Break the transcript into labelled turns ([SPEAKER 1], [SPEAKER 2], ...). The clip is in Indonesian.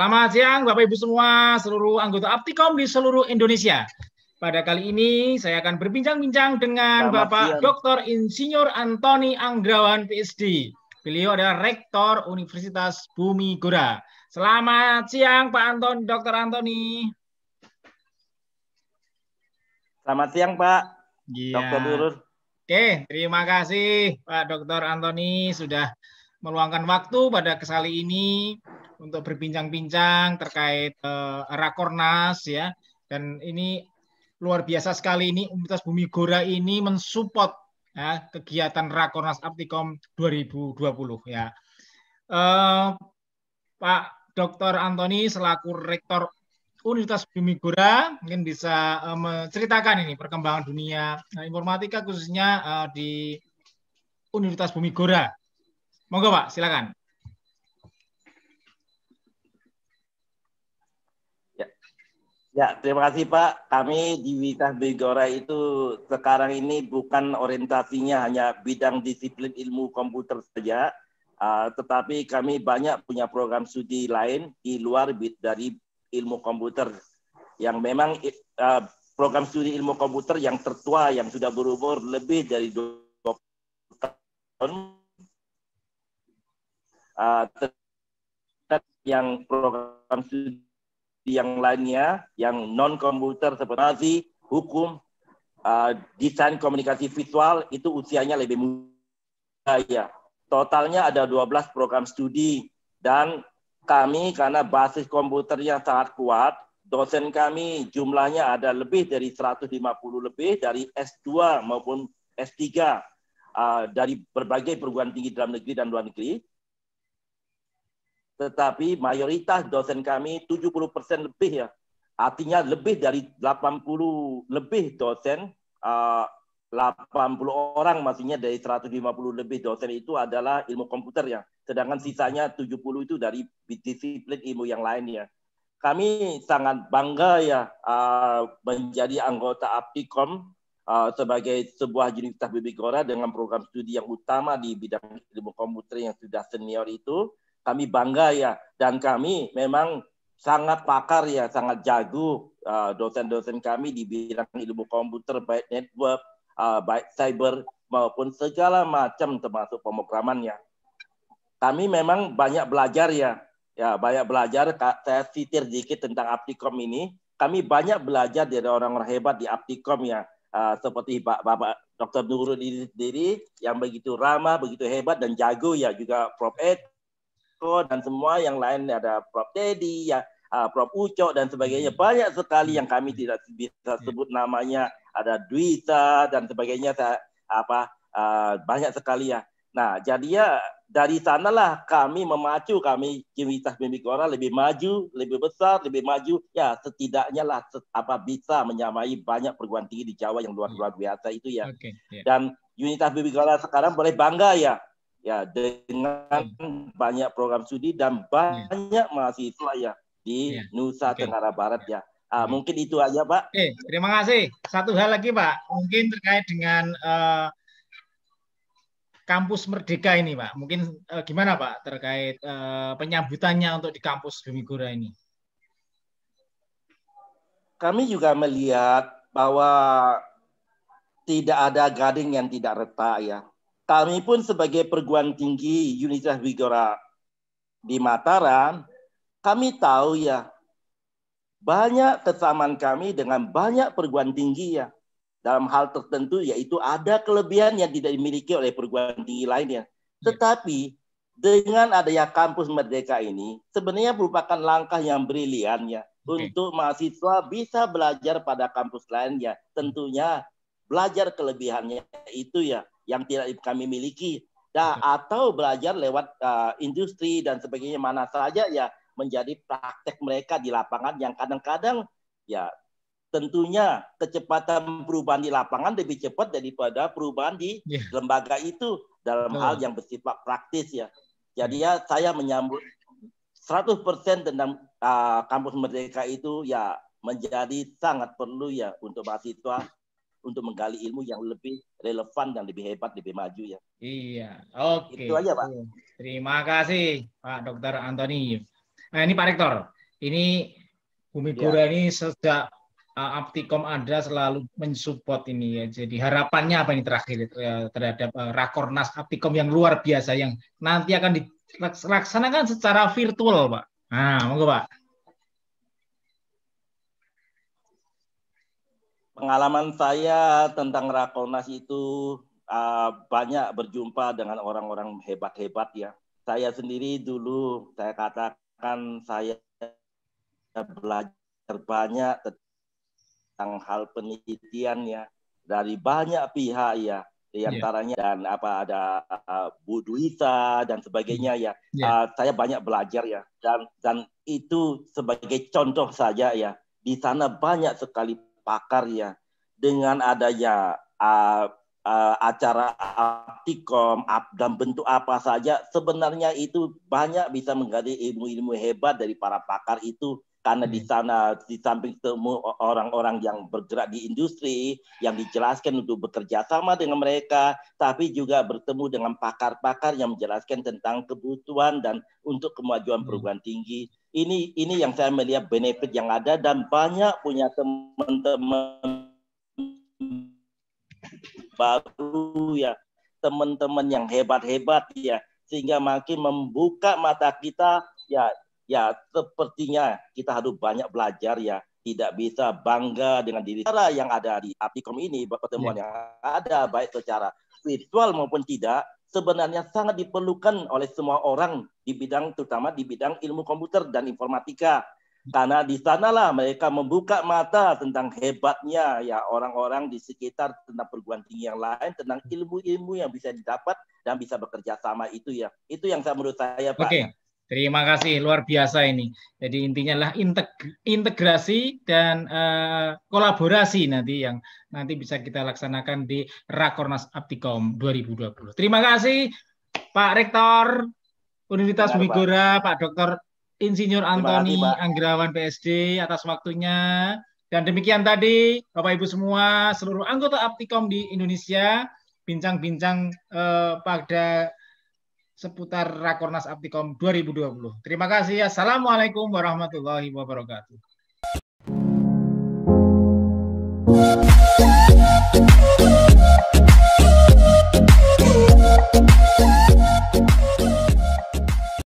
[SPEAKER 1] Selamat siang Bapak Ibu semua, seluruh anggota Aptikom di seluruh Indonesia. Pada kali ini saya akan berbincang-bincang dengan Selamat Bapak siang. Dr. Insinyur Antoni Anggrawan PhD. Beliau adalah Rektor Universitas Bumi Gora. Selamat siang Pak Anton, Dr. Antoni. Selamat
[SPEAKER 2] siang Pak, ya. Dr. Durur.
[SPEAKER 1] Oke, terima kasih Pak Dr. Antoni sudah meluangkan waktu pada kesali ini untuk berbincang-bincang terkait uh, eh, rakornas ya dan ini luar biasa sekali ini Universitas Bumi Gora ini mensupport ya, kegiatan rakornas Aptikom 2020 ya. Uh, Pak Dr. Antoni selaku Rektor Universitas Bumi Gora mungkin bisa uh, menceritakan ini perkembangan dunia nah, informatika khususnya uh, di Universitas Bumi Gora. Monggo Pak, silakan. Ya, terima kasih Pak. Kami di
[SPEAKER 2] Wikas Bigora itu sekarang ini bukan orientasinya hanya bidang disiplin ilmu komputer saja, uh, tetapi kami banyak punya program studi lain di luar dari ilmu komputer yang memang uh, program studi ilmu komputer yang tertua yang sudah berumur lebih dari 20 tahun uh, yang program studi yang lainnya yang non komputer seperti nazi, hukum, uh, desain komunikasi visual itu usianya lebih muda ya. Totalnya ada 12 program studi dan kami karena basis komputernya sangat kuat, dosen kami jumlahnya ada lebih dari 150 lebih dari S2 maupun S3 uh, dari berbagai perguruan tinggi dalam negeri dan luar negeri tetapi mayoritas dosen kami 70% lebih ya. Artinya lebih dari 80 lebih dosen eh, delapan 80 orang maksudnya dari 150 lebih dosen itu adalah ilmu komputer ya. Sedangkan sisanya 70 itu dari disiplin ilmu yang lain ya. Kami sangat bangga ya eh, menjadi anggota APTICOM eh, sebagai sebuah Universitas Bibigora dengan program studi yang utama di bidang ilmu komputer yang sudah senior itu kami bangga ya dan kami memang sangat pakar ya, sangat jago uh, dosen-dosen kami di bidang ilmu komputer baik network, uh, baik cyber maupun segala macam termasuk pemrogramannya. Kami memang banyak belajar ya, ya banyak belajar. Saya sitir dikit tentang Aptikom ini. Kami banyak belajar dari orang-orang hebat di Aptikom ya, uh, seperti Bapak Dr. Nurul ini sendiri yang begitu ramah, begitu hebat dan jago ya juga Prof Ed Eko dan semua yang lain ada Prof Teddy ya uh, Prof Uco dan sebagainya banyak sekali yang kami tidak bisa iya. sebut namanya ada Duita dan sebagainya apa uh, banyak sekali ya nah jadi ya dari sanalah kami memacu kami Kimitas bimbing orang lebih maju lebih besar lebih maju ya setidaknya lah apa bisa menyamai banyak perguruan tinggi di Jawa yang luar luar iya. biasa itu ya okay, iya. yeah. dan unitas bimbing orang sekarang boleh bangga ya ya dengan hmm. banyak program studi dan hmm. banyak yeah. mahasiswa ya di yeah. Nusa okay. Tenggara Barat ya. Uh, yeah. mungkin itu aja Pak.
[SPEAKER 1] Eh, terima kasih. Satu hal lagi Pak, mungkin terkait dengan uh, kampus Merdeka ini Pak. Mungkin uh, gimana Pak terkait uh, penyambutannya untuk di kampus Gura ini?
[SPEAKER 2] Kami juga melihat bahwa tidak ada gading yang tidak retak ya. Kami pun sebagai perguruan tinggi Universitas Wigora di Mataram, kami tahu ya banyak kesamaan kami dengan banyak perguruan tinggi ya. Dalam hal tertentu yaitu ada kelebihan yang tidak dimiliki oleh perguruan tinggi lainnya. Ya. Tetapi dengan adanya kampus merdeka ini sebenarnya merupakan langkah yang brilian ya okay. untuk mahasiswa bisa belajar pada kampus lain ya tentunya belajar kelebihannya itu ya yang tidak kami miliki. Nah, atau belajar lewat uh, industri dan sebagainya mana saja ya menjadi praktek mereka di lapangan yang kadang-kadang ya tentunya kecepatan perubahan di lapangan lebih cepat daripada perubahan di yeah. lembaga itu dalam oh. hal yang bersifat praktis ya. Jadi ya, ya saya menyambut 100% tentang uh, kampus merdeka itu ya menjadi sangat perlu ya untuk mahasiswa untuk menggali ilmu yang lebih relevan dan lebih hebat, lebih maju ya.
[SPEAKER 1] Iya, oke. Okay. Itu aja Pak. Oh, terima kasih Pak Dokter Antoni. Nah ini Pak Rektor, ini Bumi Gura ya. ini sejak uh, Aptikom ada selalu mensupport ini ya. Jadi harapannya apa ini terakhir ya, terhadap uh, Rakornas Aptikom yang luar biasa yang nanti akan dilaksanakan secara virtual Pak. Nah, monggo Pak.
[SPEAKER 2] pengalaman saya tentang Rakornas itu uh, banyak berjumpa dengan orang-orang hebat-hebat ya. Saya sendiri dulu saya katakan saya belajar banyak tentang hal penelitian ya dari banyak pihak ya diantaranya iya. yeah. dan apa ada uh, ah, Buduita dan sebagainya ya. Yeah. Iya. Uh, saya banyak belajar ya dan dan itu sebagai contoh saja ya. Di sana banyak sekali pakar ya dengan adanya uh, uh, acara artikom dan bentuk apa saja sebenarnya itu banyak bisa menggali ilmu-ilmu hebat dari para pakar itu karena di hmm. sana di samping temu orang-orang yang bergerak di industri yang dijelaskan untuk bekerja sama dengan mereka tapi juga bertemu dengan pakar-pakar yang menjelaskan tentang kebutuhan dan untuk kemajuan hmm. perguruan tinggi ini ini yang saya melihat benefit yang ada dan banyak punya teman-teman baru ya teman-teman yang hebat-hebat ya sehingga makin membuka mata kita ya ya sepertinya kita harus banyak belajar ya tidak bisa bangga dengan diri cara yang ada di Apikom ini pertemuan ya. yang ada baik secara virtual maupun tidak sebenarnya sangat diperlukan oleh semua orang di bidang terutama di bidang ilmu komputer dan informatika karena di sanalah mereka membuka mata tentang hebatnya ya orang-orang di sekitar tentang perguruan tinggi yang lain tentang ilmu-ilmu yang bisa didapat dan bisa bekerja sama itu ya itu yang saya menurut saya pak okay.
[SPEAKER 1] Terima kasih, luar biasa ini. Jadi intinya lah integrasi dan eh, kolaborasi nanti yang nanti bisa kita laksanakan di Rakornas Aptikom 2020. Terima kasih Pak Rektor Universitas Bumigora, Pak Dr. Insinyur Antoni Anggrawan PSD atas waktunya. Dan demikian tadi Bapak Ibu semua, seluruh anggota Aptikom di Indonesia bincang-bincang eh, pada seputar Rakornas Aptikom 2020. Terima kasih. Ya. Assalamualaikum warahmatullahi wabarakatuh.